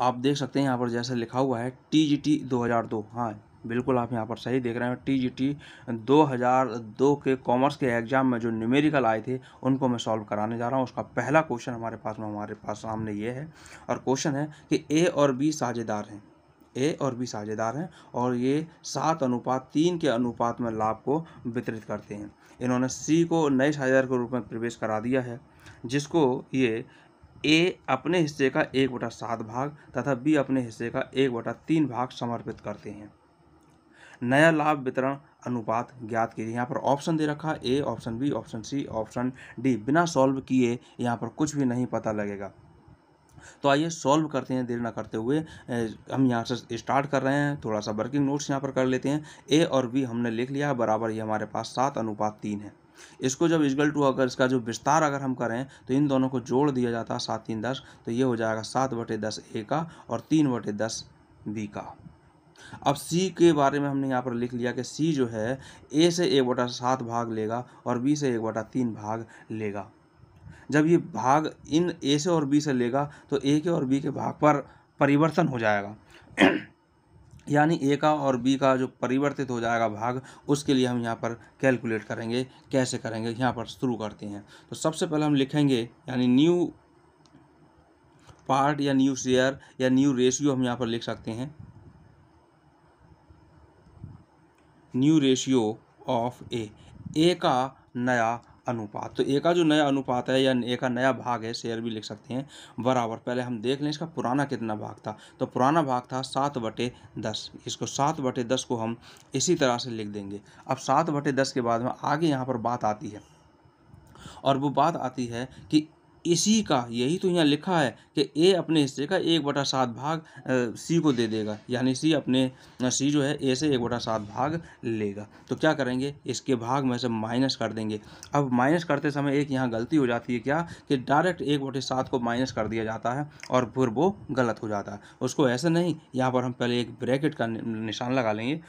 आप देख सकते हैं यहाँ पर जैसे लिखा हुआ है टी जी टी दो हज़ार दो हाँ बिल्कुल आप यहाँ पर सही देख रहे हैं टी जी टी दो हज़ार दो के कॉमर्स के एग्ज़ाम में जो न्यूमेरिकल आए थे उनको मैं सॉल्व कराने जा रहा हूँ उसका पहला क्वेश्चन हमारे पास में हमारे पास सामने ये है और क्वेश्चन है कि ए और बी साझेदार हैं ए और बी साझेदार हैं और ये सात अनुपात तीन के अनुपात में लाभ को वितरित करते हैं इन्होंने सी को नए साझेदार के रूप में प्रवेश करा दिया है जिसको ये ए अपने हिस्से का एक बटा सात भाग तथा बी अपने हिस्से का एक बटा तीन भाग समर्पित करते हैं नया लाभ वितरण अनुपात ज्ञात कीजिए यहाँ पर ऑप्शन दे रखा A option B option C option D बिना सॉल्व किए यहाँ पर कुछ भी नहीं पता लगेगा तो आइए सॉल्व करते हैं देर ना करते हुए हम यहाँ से स्टार्ट कर रहे हैं थोड़ा सा वर्किंग नोट्स यहाँ पर कर लेते हैं ए और बी हमने लिख लिया बराबर ये हमारे पास सात अनुपात तीन है इसको जब इजगल टू अगर इसका जो विस्तार अगर हम करें तो इन दोनों को जोड़ दिया जाता है सात तीन दस तो ये हो जाएगा सात बटे दस ए का और तीन बटे दस बी का अब सी के बारे में हमने यहाँ पर लिख लिया कि सी जो है ए से एक बटा सात भाग लेगा और बी से एक बटा तीन भाग लेगा जब ये भाग इन ए से और बी से लेगा तो ए के और बी के भाग पर परिवर्तन हो जाएगा यानी ए का और बी का जो परिवर्तित हो जाएगा भाग उसके लिए हम यहाँ पर कैलकुलेट करेंगे कैसे करेंगे यहाँ पर शुरू करते हैं तो सबसे पहले हम लिखेंगे यानी न्यू पार्ट या न्यू शेयर या न्यू रेशियो हम यहाँ पर लिख सकते हैं new ratio of A A का नया अनुपात तो ए का जो नया अनुपात है या ए का नया भाग है शेयर भी लिख सकते हैं बराबर पहले हम देख लें इसका पुराना कितना भाग था तो पुराना भाग था सात बटे दस इसको सात बटे दस को हम इसी तरह से लिख देंगे अब सात बटे दस के बाद में आगे यहाँ पर बात आती है और वो बात आती है कि इसी का यही तो यहाँ लिखा है कि ए अपने हिस्से का एक बटा सात भाग सी को दे देगा यानी सी अपने सी जो है ए से एक बटा सात भाग लेगा तो क्या करेंगे इसके भाग में से माइनस कर देंगे अब माइनस करते समय एक यहाँ गलती हो जाती है क्या कि डायरेक्ट एक बटे सात को माइनस कर दिया जाता है और फिर वो गलत हो जाता है उसको ऐसे नहीं यहाँ पर हम पहले एक ब्रैकेट का निशान लगा लेंगे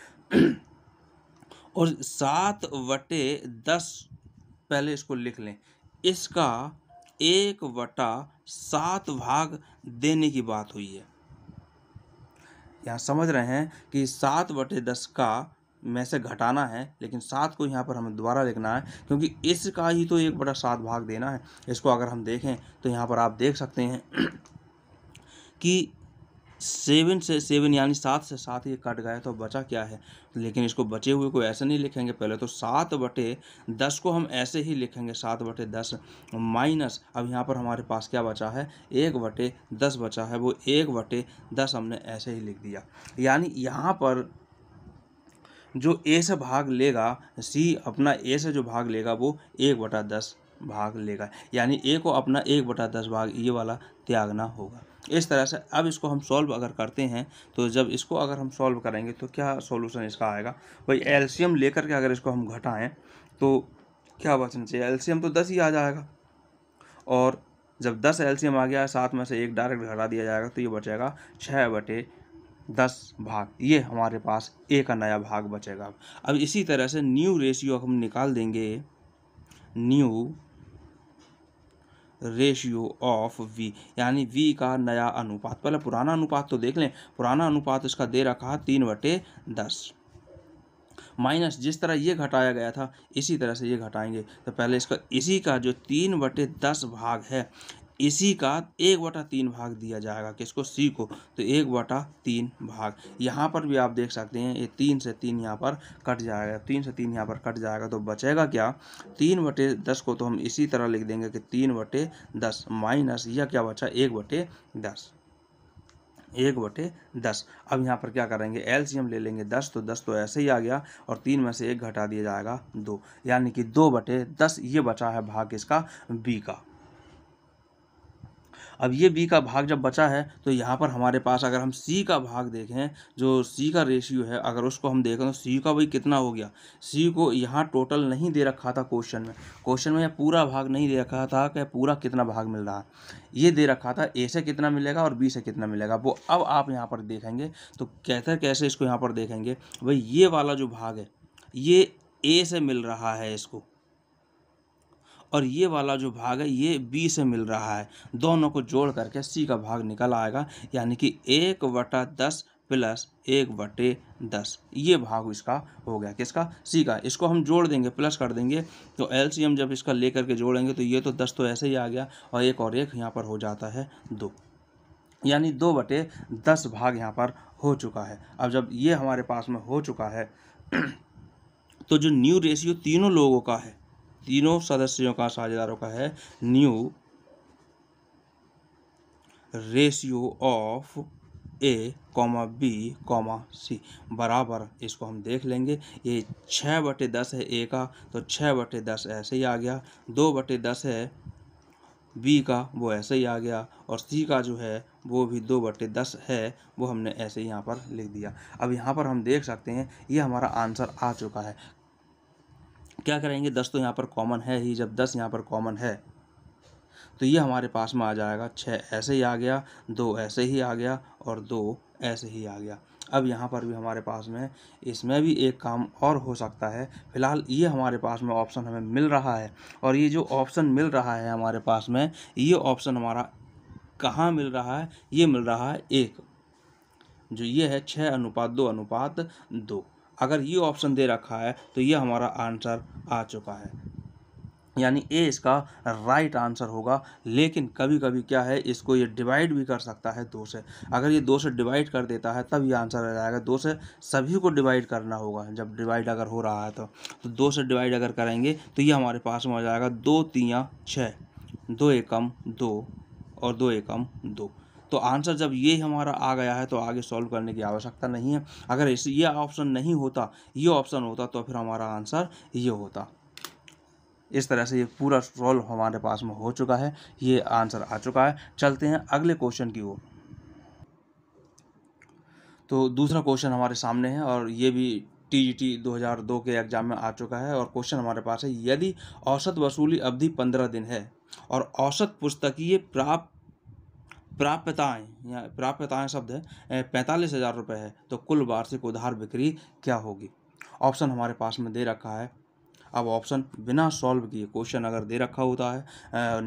और सात बटे दस पहले इसको लिख लें इसका एक वटा सात भाग देने की बात हुई है यहाँ समझ रहे हैं कि सात बटे दस का में से घटाना है लेकिन सात को यहाँ पर हमें दोबारा लिखना है क्योंकि इसका ही तो एक बटा सात भाग देना है इसको अगर हम देखें तो यहाँ पर आप देख सकते हैं कि सेवन से सेवन यानी सात से सात ये कट गया तो बचा क्या है लेकिन इसको बचे हुए को ऐसे नहीं लिखेंगे पहले तो सात बटे दस को हम ऐसे ही लिखेंगे सात बटे दस माइनस अब यहाँ पर हमारे पास क्या बचा है एक बटे दस बचा है वो एक बटे दस हमने ऐसे ही लिख दिया यानी यहाँ पर जो ए से भाग लेगा सी अपना ए से जो भाग लेगा वो एक बटा दस भाग लेगा यानी ए को अपना एक बटा दस भाग ये वाला त्यागना होगा इस तरह से अब इसको हम सॉल्व अगर करते हैं तो जब इसको अगर हम सॉल्व करेंगे तो क्या सॉल्यूशन इसका आएगा भाई एल्शियम लेकर के अगर इसको हम घटाएं तो क्या बचना चाहिए एल्शियम तो दस ही आ जाएगा और जब दस एल्शियम आ गया सात में से एक डायरेक्ट घटा दिया जाएगा तो ये बचेगा छः बटे दस भाग ये हमारे पास ए का नया भाग बचेगा अब इसी तरह से न्यू रेशियो हम निकाल देंगे न्यू रेशियो ऑफ वी यानी वी का नया अनुपात पहले पुराना अनुपात तो देख लें पुराना अनुपात इसका दे रखा तीन बटे दस माइनस जिस तरह ये घटाया गया था इसी तरह से ये घटाएंगे तो पहले इसका इसी का जो तीन बटे दस भाग है इसी का एक बटा तीन भाग दिया जाएगा किसको सी को तो एक बटा तीन भाग यहाँ पर भी आप देख सकते हैं ये तीन से तीन यहाँ पर कट जाएगा तीन से तीन यहाँ पर कट जाएगा तो बचेगा क्या तीन बटे दस को तो हम इसी तरह लिख देंगे कि तीन बटे दस माइनस यह क्या बचा एक बटे दस एक बटे दस अब यहाँ पर क्या करेंगे एलसीएम ले लेंगे दस तो दस तो ऐसे ही आ गया और तीन में से एक घटा दिया जाएगा दो यानी कि दो बटे दस ये बचा है भाग इसका बी का अब ये बी का भाग जब बचा है तो यहाँ पर हमारे पास अगर हम सी का भाग देखें जो सी का रेशियो है अगर उसको हम देखें तो सी का भाई कितना हो गया सी को यहाँ टोटल नहीं दे रखा था क्वेश्चन में क्वेश्चन में यह पूरा भाग नहीं दे रखा था कि पूरा कितना भाग मिल रहा है ये दे रखा था ए से कितना मिलेगा और बी से कितना मिलेगा वो अब आप यहाँ पर देखेंगे तो कैसे कैसे इसको यहाँ पर देखेंगे भाई ये वाला जो भाग है ये ए से मिल रहा है इसको और ये वाला जो भाग है ये बी से मिल रहा है दोनों को जोड़ करके सी का भाग निकल आएगा यानी कि एक बटा दस प्लस एक बटे दस ये भाग इसका हो गया किसका सी का इसको हम जोड़ देंगे प्लस कर देंगे तो एम जब इसका ले करके जोड़ेंगे तो ये तो दस तो ऐसे ही आ गया और एक और एक यहाँ पर हो जाता है दो यानी दो बटे दस भाग यहाँ पर हो चुका है अब जब ये हमारे पास में हो चुका है तो जो न्यू रेशियो तीनों लोगों का है तीनों सदस्यों का साझेदारों का है new ratio of A comma B comma C बराबर इसको हम देख लेंगे ये छः बटे दस है ए का तो छः बटे दस ऐसे ही आ गया दो बटे दस है बी का वो ऐसे ही आ गया और सी का जो है वो भी दो बटे दस है वो हमने ऐसे ही यहाँ पर लिख दिया अब यहाँ पर हम देख सकते हैं ये हमारा आंसर आ चुका है क्या करेंगे दस तो यहाँ पर कॉमन है ही जब दस यहाँ पर कॉमन है तो ये हमारे पास में आ जाएगा छः ऐसे ही आ गया दो ऐसे ही आ गया और दो ऐसे ही आ गया अब यहाँ पर भी हमारे पास में इसमें भी एक काम और हो सकता है फिलहाल ये हमारे पास में ऑप्शन हमें मिल रहा है और ये जो ऑप्शन मिल रहा है हमारे पास में ये ऑप्शन हमारा कहाँ मिल रहा है ये मिल रहा है एक जो ये है छः अनुपात दो अनुपात दो अगर ये ऑप्शन दे रखा है तो ये हमारा आंसर आ चुका है यानी ए इसका राइट आंसर होगा लेकिन कभी कभी क्या है इसको ये डिवाइड भी कर सकता है दो से अगर ये दो से डिवाइड कर देता है तब ये आंसर आ जाएगा दो से सभी को डिवाइड करना होगा जब डिवाइड अगर हो रहा है तो, तो दो से डिवाइड अगर करेंगे तो ये हमारे पास में आ जाएगा दो तियाँ छः दो एकम दो और दो एकम दो तो आंसर जब ये हमारा आ गया है तो आगे सॉल्व करने की आवश्यकता नहीं है अगर इस ये ऑप्शन नहीं होता ये ऑप्शन होता तो फिर हमारा आंसर ये होता इस तरह से ये पूरा सॉल्व हमारे पास में हो चुका है ये आंसर आ चुका है चलते हैं अगले क्वेश्चन की ओर तो दूसरा क्वेश्चन हमारे सामने है और ये भी टी जी दो के एग्जाम में आ चुका है और क्वेश्चन हमारे पास है यदि औसत वसूली अवधि पंद्रह दिन है और औसत पुस्तकीय प्राप्त प्राप्यताएँ या प्राप्यताएँ शब्द है पैंतालीस हज़ार रुपये है तो कुल वार्षिक उधार बिक्री क्या होगी ऑप्शन हमारे पास में दे रखा है अब ऑप्शन बिना सॉल्व किए क्वेश्चन अगर दे रखा होता है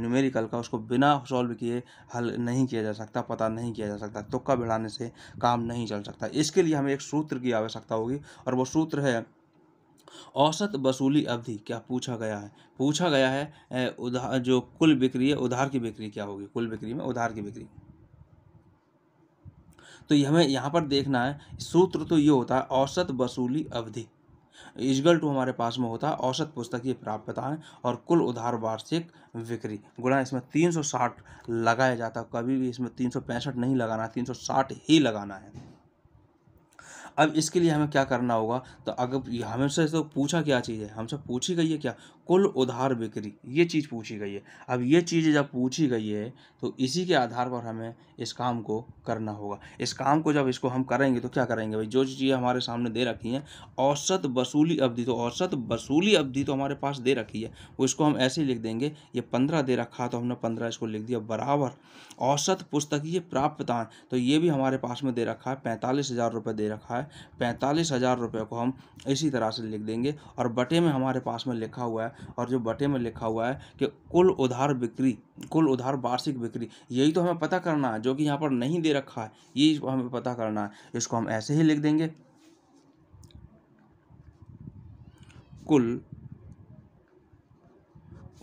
न्यूमेरिकल का उसको बिना सॉल्व किए हल नहीं किया जा सकता पता नहीं किया जा सकता तुक्का भिड़ाने से काम नहीं चल सकता इसके लिए हमें एक सूत्र की आवश्यकता होगी और वो सूत्र है औसत वसूली अवधि क्या पूछा गया है पूछा गया है उधार जो कुल बिक्री है उधार की बिक्री क्या होगी कुल बिक्री में उधार की बिक्री तो हमें यहाँ पर देखना है सूत्र तो ये होता है औसत वसूली अवधि इजगल टू हमारे पास में होता है औसत पुस्तकीय प्राप्यता है और कुल उधार वार्षिक बिक्री गुणा इसमें 360 लगाया जाता है कभी भी इसमें 365 नहीं लगाना है 360 ही लगाना है अब इसके लिए हमें क्या करना होगा तो अगर हमें से तो पूछा क्या चीज़ है हमसे पूछी गई है क्या कुल उधार बिक्री ये चीज़ पूछी गई है अब ये चीज़ जब पूछी गई है तो इसी के आधार पर हमें इस काम को करना होगा इस काम को जब इसको हम करेंगे तो क्या करेंगे भाई जो चीज़ें हमारे सामने दे रखी हैं औसत वसूली अवधि तो औसत वसूली अवधि तो हमारे पास दे रखी है वो इसको हम ऐसे ही लिख देंगे ये पंद्रह दे रखा तो हमने पंद्रह इसको लिख दिया बराबर औसत पुस्तकीय प्राप्तान तो ये भी हमारे पास में दे रखा है पैंतालीस हज़ार रुपये दे रखा है पैंतालीस हज़ार रुपये को हम इसी तरह से लिख देंगे और बटे में हमारे पास में लिखा हुआ है और जो बटे में लिखा हुआ है कि कुल उधार बिक्री कुल उधार वार्षिक बिक्री यही तो हमें पता करना है जो कि यहाँ पर नहीं दे रखा है ये हमें पता करना है इसको हम ऐसे ही लिख देंगे कुल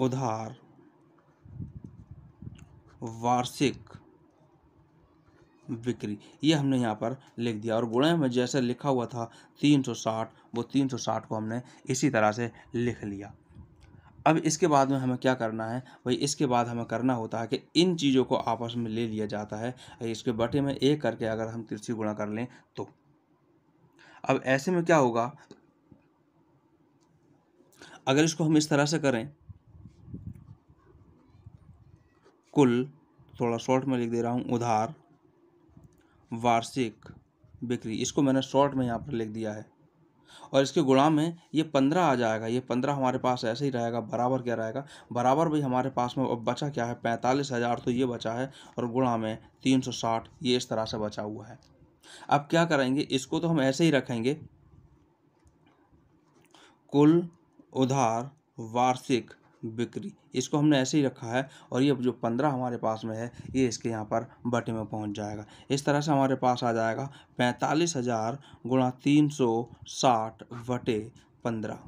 उधार वार्षिक बिक्री ये हमने यहाँ पर लिख दिया और गुणे में जैसे लिखा हुआ था 360 वो 360 को हमने इसी तरह से लिख लिया अब इसके बाद में हमें क्या करना है भाई इसके बाद हमें करना होता है कि इन चीज़ों को आपस में ले लिया जाता है इसके बटे में एक करके अगर हम तिरछी गुणा कर लें तो अब ऐसे में क्या होगा अगर इसको हम इस तरह से करें कुल थोड़ा शॉर्ट में लिख दे रहा हूँ उधार वार्षिक बिक्री इसको मैंने शॉर्ट में यहाँ पर लिख दिया है और इसके गुणा में ये पंद्रह आ जाएगा ये पंद्रह हमारे पास ऐसे ही रहेगा बराबर क्या रहेगा बराबर भी हमारे पास में अब बचा क्या है पैंतालीस हज़ार तो ये बचा है और गुणा में तीन सौ साठ ये इस तरह से बचा हुआ है अब क्या करेंगे इसको तो हम ऐसे ही रखेंगे कुल उधार वार्षिक बिक्री इसको हमने ऐसे ही रखा है और ये जो पंद्रह हमारे पास में है ये इसके यहाँ पर बटे में पहुँच जाएगा इस तरह से हमारे पास आ जाएगा पैंतालीस हज़ार गुणा तीन सौ साठ बटे पंद्रह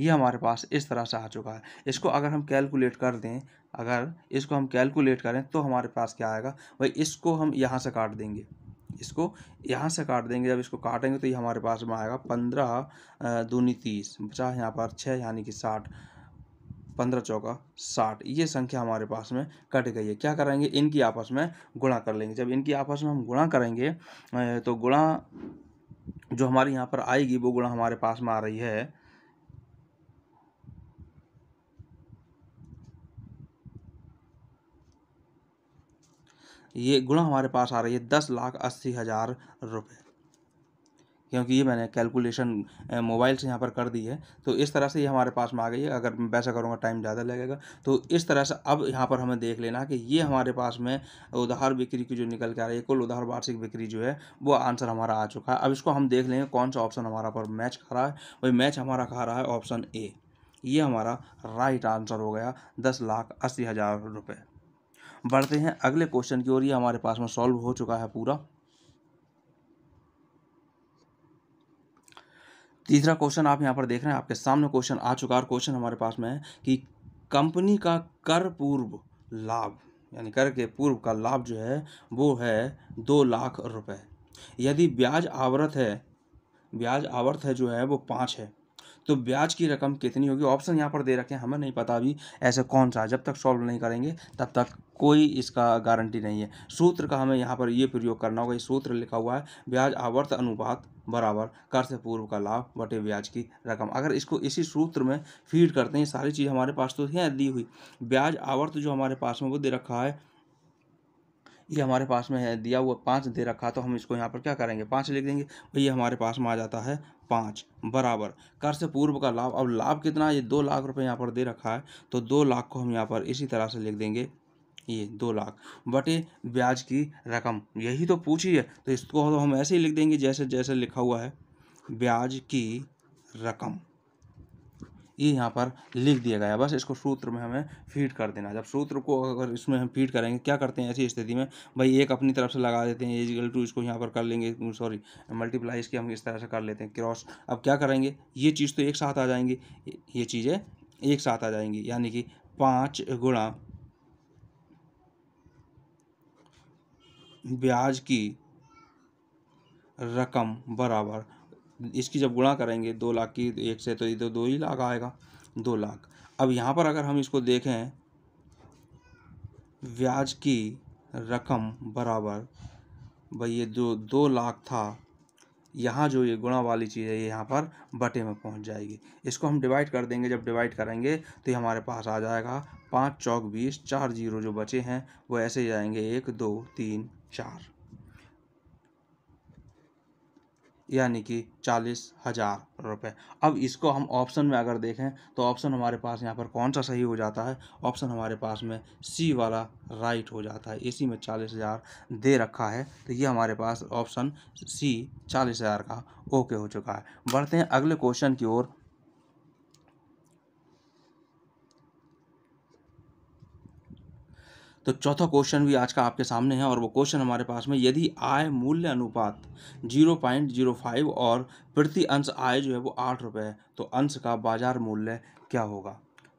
ये हमारे पास इस तरह से आ चुका है इसको अगर हम कैलकुलेट कर दें अगर इसको हम कैलकुलेट करें तो हमारे पास क्या आएगा भाई इसको हम यहाँ से काट देंगे इसको यहाँ से काट देंगे जब इसको काटेंगे तो ये हमारे पास में आएगा पंद्रह दूनी तीस बचा यहाँ पर छः यानी कि साठ पंद्रह चौका साठ ये संख्या हमारे पास में कट गई है क्या करेंगे इनकी आपस में गुणा कर लेंगे जब इनकी आपस में हम गुणा करेंगे तो गुणा जो हमारे यहाँ पर आएगी वो गुणा हमारे पास में आ रही है ये गुणा हमारे पास आ रही है दस लाख अस्सी हज़ार रुपये क्योंकि ये मैंने कैलकुलेशन मोबाइल से यहाँ पर कर दी है तो इस तरह से ये हमारे पास में आ गई है अगर मैं वैसा करूँगा टाइम ज़्यादा लगेगा तो इस तरह से अब यहाँ पर हमें देख लेना कि ये हमारे पास में उधार बिक्री की जो निकल के आ रही है कुल उधार वार्षिक बिक्री जो है वो आंसर हमारा आ चुका है अब इसको हम देख लेंगे कौन सा ऑप्शन हमारा पर मैच खा रहा है वही मैच हमारा खा रहा है ऑप्शन ए ये हमारा राइट आंसर हो गया दस लाख अस्सी हज़ार रुपये बढ़ते हैं अगले क्वेश्चन की ओर ये हमारे पास में सॉल्व हो चुका है पूरा तीसरा क्वेश्चन आप यहाँ पर देख रहे हैं आपके सामने क्वेश्चन आ चुका और क्वेश्चन हमारे पास में है कि कंपनी का कर पूर्व लाभ यानी कर के पूर्व का लाभ जो है वो है दो लाख रुपए यदि ब्याज आवर्त है ब्याज आवर्त है जो है वो पाँच है तो ब्याज की रकम कितनी होगी ऑप्शन यहाँ पर दे रखे हैं हमें नहीं पता अभी ऐसा कौन सा जब तक सॉल्व नहीं करेंगे तब तक कोई इसका गारंटी नहीं है सूत्र का हमें यहाँ पर ये प्रयोग करना होगा ये सूत्र लिखा हुआ है ब्याज आवर्त अनुपात बराबर कर से पूर्व का लाभ बटे ब्याज की रकम अगर इसको इसी सूत्र में फीड करते हैं सारी चीज़ हमारे पास तो है दी हुई ब्याज आवर्त जो हमारे पास में वो दे रखा है ये हमारे पास में है दिया हुआ पाँच दे रखा तो हम इसको यहाँ पर क्या करेंगे पाँच लिख देंगे और ये हमारे पास में आ जाता है पाँच बराबर कर से पूर्व का लाभ अब लाभ कितना ये दो लाख रुपये यहाँ पर दे रखा है तो दो लाख को हम यहाँ पर इसी तरह से लिख देंगे ये दो लाख बटे ब्याज की रकम यही तो पूछी है तो इसको हम ऐसे ही लिख देंगे जैसे जैसे लिखा हुआ है ब्याज की रकम ये यहाँ पर लिख दिया गया बस इसको सूत्र में हमें फीड कर देना जब सूत्र को अगर इसमें हम फीड करेंगे क्या करते हैं ऐसी स्थिति में भाई एक अपनी तरफ से लगा देते हैं एजिकल टू इसको यहाँ पर कर लेंगे सॉरी मल्टीप्लाई इसकी हम इस तरह से कर लेते हैं क्रॉस अब क्या करेंगे ये चीज़ तो एक साथ आ जाएंगी ये चीज़ें एक साथ आ जाएंगी यानी कि पाँच गुणा ब्याज की रकम बराबर इसकी जब गुणा करेंगे दो लाख की एक से तो इधर तो दो ही लाख आएगा दो लाख अब यहाँ पर अगर हम इसको देखें ब्याज की रकम बराबर भाई ये जो दो लाख था यहाँ जो ये गुणा वाली चीज़ है ये यहाँ पर बटे में पहुँच जाएगी इसको हम डिवाइड कर देंगे जब डिवाइड करेंगे तो ये हमारे पास आ जाएगा पाँच चौक बीस चार जीरो जो बचे हैं वो ऐसे जाएंगे एक दो तीन चार यानी कि चालीस हज़ार रुपये अब इसको हम ऑप्शन में अगर देखें तो ऑप्शन हमारे पास यहाँ पर कौन सा सही हो जाता है ऑप्शन हमारे पास में सी वाला राइट हो जाता है इसी में चालीस हज़ार दे रखा है तो ये हमारे पास ऑप्शन सी चालीस हज़ार का ओके हो चुका है बढ़ते हैं अगले क्वेश्चन की ओर तो चौथा क्वेश्चन भी आज का आपके सामने है और वो क्वेश्चन हमारे पास में यदि आय मूल्य अनुपात जीरो पॉइंट जीरो फाइव और प्रति अंश आय जो है वो आठ रुपये है तो अंश का बाजार मूल्य क्या होगा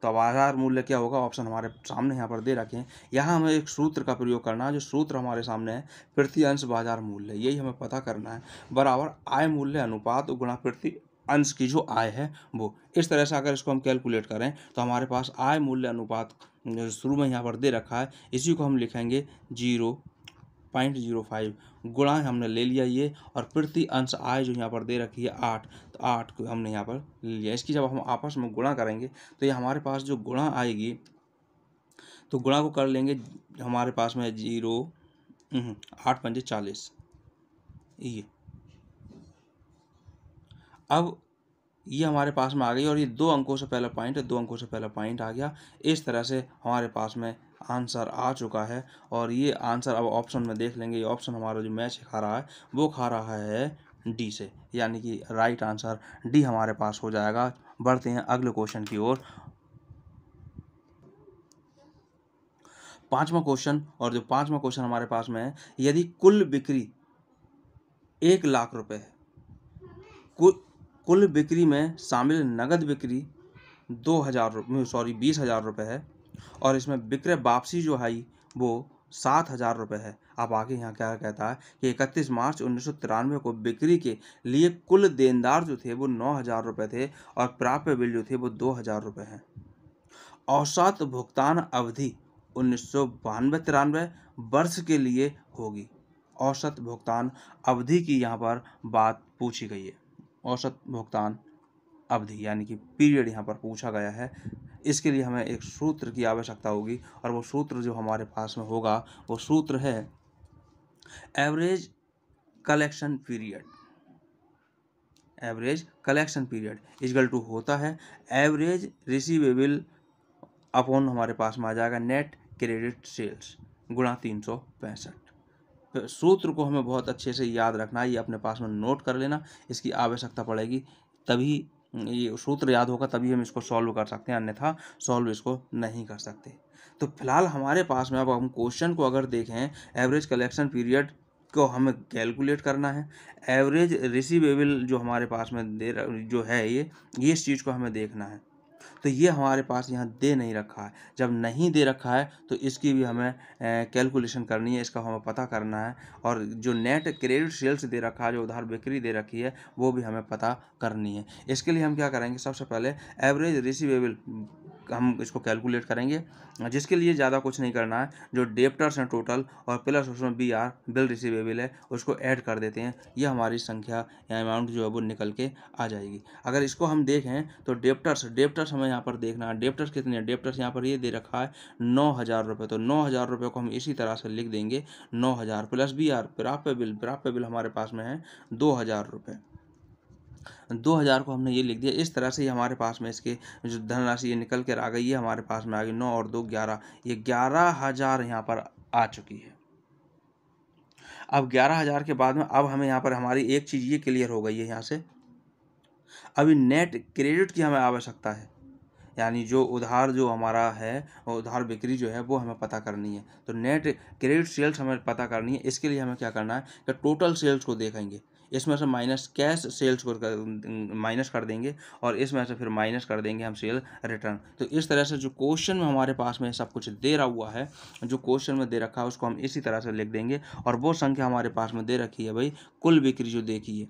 तो बाजार मूल्य क्या होगा ऑप्शन हमारे सामने यहाँ पर दे रखे हैं यहाँ हमें एक सूत्र का प्रयोग करना है जो सूत्र हमारे सामने है प्रति अंश बाजार मूल्य यही हमें पता करना है बराबर आय मूल्य अनुपात गुणा प्रति अंश की जो आय है वो इस तरह से अगर इसको हम कैलकुलेट करें तो हमारे पास आय मूल्य अनुपात शुरू में यहाँ पर दे रखा है इसी को हम लिखेंगे जीरो पॉइंट जीरो फाइव गुणा हमने ले लिया ये और प्रति अंश आय जो यहाँ पर दे रखी है आठ तो आठ को हमने यहाँ पर ले लिया इसकी जब हम आपस में गुणा करेंगे तो ये हमारे पास जो गुणा आएगी तो गुणा को कर लेंगे हमारे पास में जीरो हम्म, आठ पंजे चालीस ये अब ये हमारे पास में आ गई और ये दो अंकों से पहला पॉइंट है दो अंकों से पहला पॉइंट आ गया इस तरह से हमारे पास में आंसर आ चुका है और ये आंसर अब ऑप्शन में देख लेंगे ये ऑप्शन हमारा जो मैच खा रहा है वो खा रहा है डी से यानी कि राइट आंसर डी हमारे पास हो जाएगा बढ़ते हैं अगले क्वेश्चन की ओर पांचवा क्वेश्चन और जो पांचवा क्वेश्चन हमारे पास में है यदि कुल बिक्री एक लाख रुपए है कुल कुल बिक्री में शामिल नगद बिक्री दो हज़ार सॉरी बीस हज़ार रुपये है और इसमें बिक्रय वापसी जो है वो सात हज़ार रुपये है अब आगे यहाँ क्या कहता है कि इकतीस मार्च उन्नीस सौ तिरानवे को बिक्री के लिए कुल देनदार जो थे वो नौ हज़ार रुपये थे और प्राप्य बिल जो थे वो दो हज़ार रुपये हैं औसत भुगतान अवधि उन्नीस सौ बानवे तिरानवे वर्ष के लिए होगी औसत भुगतान अवधि की यहाँ पर बात पूछी गई है औसत भुगतान अवधि यानी कि पीरियड यहाँ पर पूछा गया है इसके लिए हमें एक सूत्र की आवश्यकता होगी और वो सूत्र जो हमारे पास में होगा वो सूत्र है average collection period average collection period is equal to होता है एवरेज रिसीवेबल अपॉन हमारे पास में आ जाएगा नेट क्रेडिट सेल्स गुणा तीन सौ पैंसठ सूत्र को हमें बहुत अच्छे से याद रखना है ये अपने पास में नोट कर लेना इसकी आवश्यकता पड़ेगी तभी ये सूत्र याद होगा तभी हम इसको सॉल्व कर सकते हैं अन्यथा सॉल्व इसको नहीं कर सकते तो फिलहाल हमारे पास में अब हम क्वेश्चन को अगर देखें एवरेज कलेक्शन पीरियड को हमें कैलकुलेट करना है एवरेज रिसीवेबल जो हमारे पास में दे जो है ये ये इस चीज़ को हमें देखना है तो ये हमारे पास यहाँ दे नहीं रखा है जब नहीं दे रखा है तो इसकी भी हमें कैलकुलेशन करनी है इसका हमें पता करना है और जो नेट क्रेडिट सेल्स दे रखा है जो उधार बिक्री दे रखी है वो भी हमें पता करनी है इसके लिए हम क्या करेंगे सबसे पहले एवरेज रिसिवेबल हम इसको कैलकुलेट करेंगे जिसके लिए ज़्यादा कुछ नहीं करना है जो डेप्टर्स हैं टोटल और प्लस उसमें बी आर बिल रिसीवेबल है उसको ऐड कर देते हैं ये हमारी संख्या या अमाउंट जो है वो निकल के आ जाएगी अगर इसको हम देखें तो डेप्टर्स डेप्टर्स हमें यहाँ पर देखना है डेप्टर्स कितने हैं डेप्टर्स यहाँ पर ये दे रखा है नौ हज़ार रुपये तो नौ हज़ार रुपये को हम इसी तरह से लिख देंगे नौ हज़ार प्लस बी आर प्राप्य बिल प्राप्य बिल हमारे पास में है दो हज़ार रुपये दो हज़ार को हमने ये लिख दिया इस तरह से ही हमारे पास में इसके जो धनराशि ये निकल कर आ गई है हमारे पास में आ गई नौ और दो ग्यारह ये ग्यारह हज़ार यहाँ पर आ चुकी है अब ग्यारह हज़ार के बाद में अब हमें यहाँ पर हमारी एक चीज़ ये क्लियर हो गई है यहाँ से अभी नेट क्रेडिट की हमें आवश्यकता है यानी जो उधार जो हमारा है उधार बिक्री जो है वो हमें पता करनी है तो नेट क्रेडिट सेल्स हमें पता करनी है इसके लिए हमें क्या करना है कि टोटल सेल्स को देखेंगे इसमें से माइनस कैश सेल्स को माइनस कर देंगे और इसमें से फिर माइनस कर देंगे हम सेल रिटर्न तो इस तरह से जो क्वेश्चन में हमारे पास में सब कुछ दे रहा हुआ है जो क्वेश्चन में दे रखा है उसको हम इसी तरह से लिख देंगे और वो संख्या हमारे पास में दे रखी है भाई कुल बिक्री जो देखिए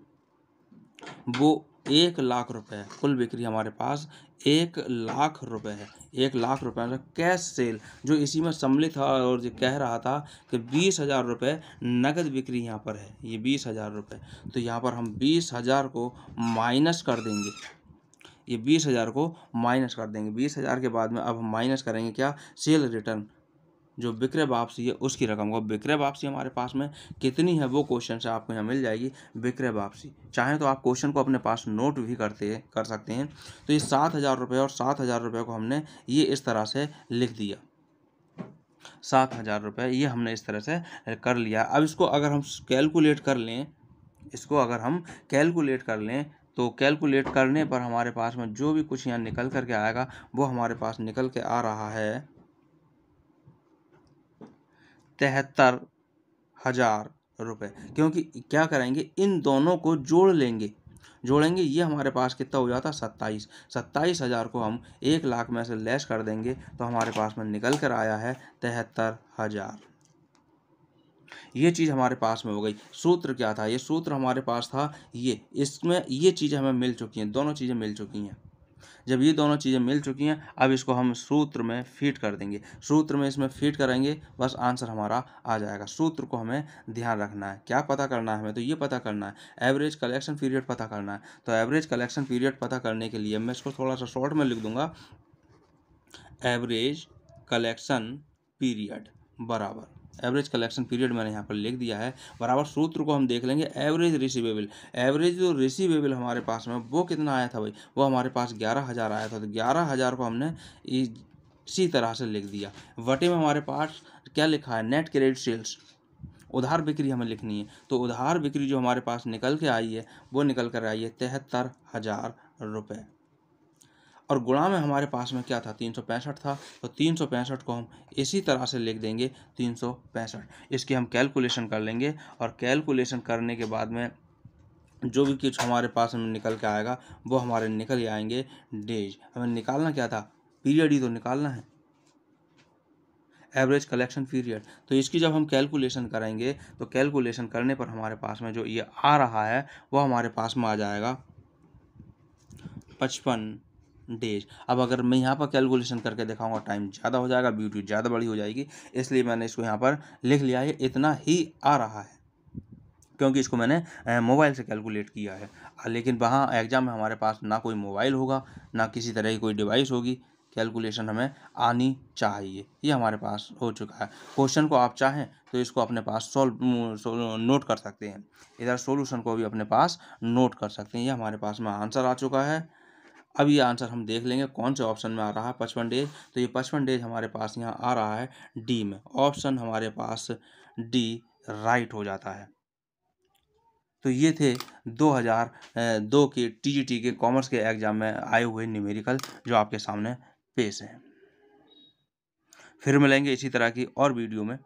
वो एक लाख रुपए कुल बिक्री हमारे पास एक लाख रुपए है एक लाख रुपए मतलब कैश सेल जो इसी में सम्मिलित था और जो कह रहा था कि बीस हज़ार रुपये नकद बिक्री यहाँ पर है ये बीस हज़ार रुपये तो यहाँ पर हम बीस हज़ार को माइनस कर देंगे ये बीस हज़ार को माइनस कर देंगे बीस हज़ार के बाद में अब हम माइनस करेंगे क्या सेल रिटर्न जो विक्रय वापसी है उसकी रकम को विक्रय वापसी हमारे पास में कितनी है वो क्वेश्चन से आपको यहाँ मिल जाएगी विक्रय वापसी चाहें तो आप क्वेश्चन को अपने पास नोट भी करते हैं कर सकते हैं तो ये सात हज़ार रुपये और सात हज़ार रुपये को हमने ये इस तरह से लिख दिया सात हज़ार रुपये ये हमने इस तरह से कर लिया अब इसको अगर हम कैलकुलेट कर लें इसको अगर हम कैलकुलेट कर लें तो कैलकुलेट करने पर हमारे पास में जो भी कुछ यहाँ निकल कर के आएगा वो हमारे पास निकल के आ रहा है तिहत्तर हज़ार रुपये क्योंकि क्या करेंगे इन दोनों को जोड़ लेंगे जोड़ेंगे ये हमारे पास कितना हो जाता है सत्ताईस सत्ताईस हज़ार को हम एक लाख में से लेस कर देंगे तो हमारे पास में निकल कर आया है तिहत्तर हज़ार ये चीज़ हमारे पास में हो गई सूत्र क्या था ये सूत्र हमारे पास था ये इसमें ये चीज़ें हमें मिल चुकी हैं दोनों चीज़ें मिल चुकी हैं जब ये दोनों चीज़ें मिल चुकी हैं अब इसको हम सूत्र में फिट कर देंगे सूत्र में इसमें फिट करेंगे बस आंसर हमारा आ जाएगा सूत्र को हमें ध्यान रखना है क्या पता करना है हमें तो ये पता करना है एवरेज कलेक्शन पीरियड पता करना है तो एवरेज कलेक्शन पीरियड पता करने के लिए मैं इसको थोड़ा सा शॉर्ट में लिख दूंगा एवरेज कलेक्शन पीरियड बराबर एवरेज कलेक्शन पीरियड मैंने यहाँ पर लिख दिया है बराबर सूत्र को हम देख लेंगे एवरेज रिसीवेबल एवरेज जो रिसीवेबल हमारे पास में वो कितना आया था भाई वो हमारे पास ग्यारह हज़ार आया था तो ग्यारह हज़ार को हमने इसी तरह से लिख दिया वटे में हमारे पास क्या लिखा है नेट क्रेडिट सेल्स उधार बिक्री हमें लिखनी है तो उधार बिक्री जो हमारे पास निकल के आई है वो निकल कर आई है तिहत्तर हज़ार रुपये और गुणा में हमारे पास में क्या था तीन सौ पैंसठ था तो तीन सौ पैंसठ को हम इसी तरह से लिख देंगे तीन सौ पैंसठ इसकी हम कैलकुलेशन कर लेंगे और कैलकुलेशन करने के बाद में जो भी कुछ हमारे पास में निकल के आएगा वो हमारे निकल ही आएंगे डेज हमें निकालना क्या था पीरियड ही तो निकालना है एवरेज कलेक्शन पीरियड तो इसकी जब हम कैलकुलेशन करेंगे तो कैलकुलेशन करने पर हमारे पास में जो ये आ रहा है वो हमारे पास में आ जाएगा पचपन डेज अब अगर मैं यहाँ पर कैलकुलेशन करके दिखाऊंगा टाइम ज़्यादा हो जाएगा ब्यूटी ज़्यादा बड़ी हो जाएगी इसलिए मैंने इसको यहाँ पर लिख लिया है इतना ही आ रहा है क्योंकि इसको मैंने मोबाइल से कैलकुलेट किया है लेकिन वहाँ एग्ज़ाम में हमारे पास ना कोई मोबाइल होगा ना किसी तरह की कोई डिवाइस होगी कैलकुलेशन हमें आनी चाहिए ये हमारे पास हो चुका है क्वेश्चन को आप चाहें तो इसको अपने पास सॉल्व नोट कर सकते हैं इधर सॉल्यूशन को भी अपने पास नोट कर सकते हैं ये हमारे पास में आंसर आ चुका है अब ये आंसर हम देख लेंगे कौन से ऑप्शन में आ रहा है पचपन डेज तो ये पचपन डेज हमारे पास यहाँ आ रहा है डी में ऑप्शन हमारे पास डी राइट हो जाता है तो ये थे 2002 के टीजीटी के कॉमर्स के एग्ज़ाम में आए हुए न्यूमेरिकल जो आपके सामने पेश हैं फिर मिलेंगे इसी तरह की और वीडियो में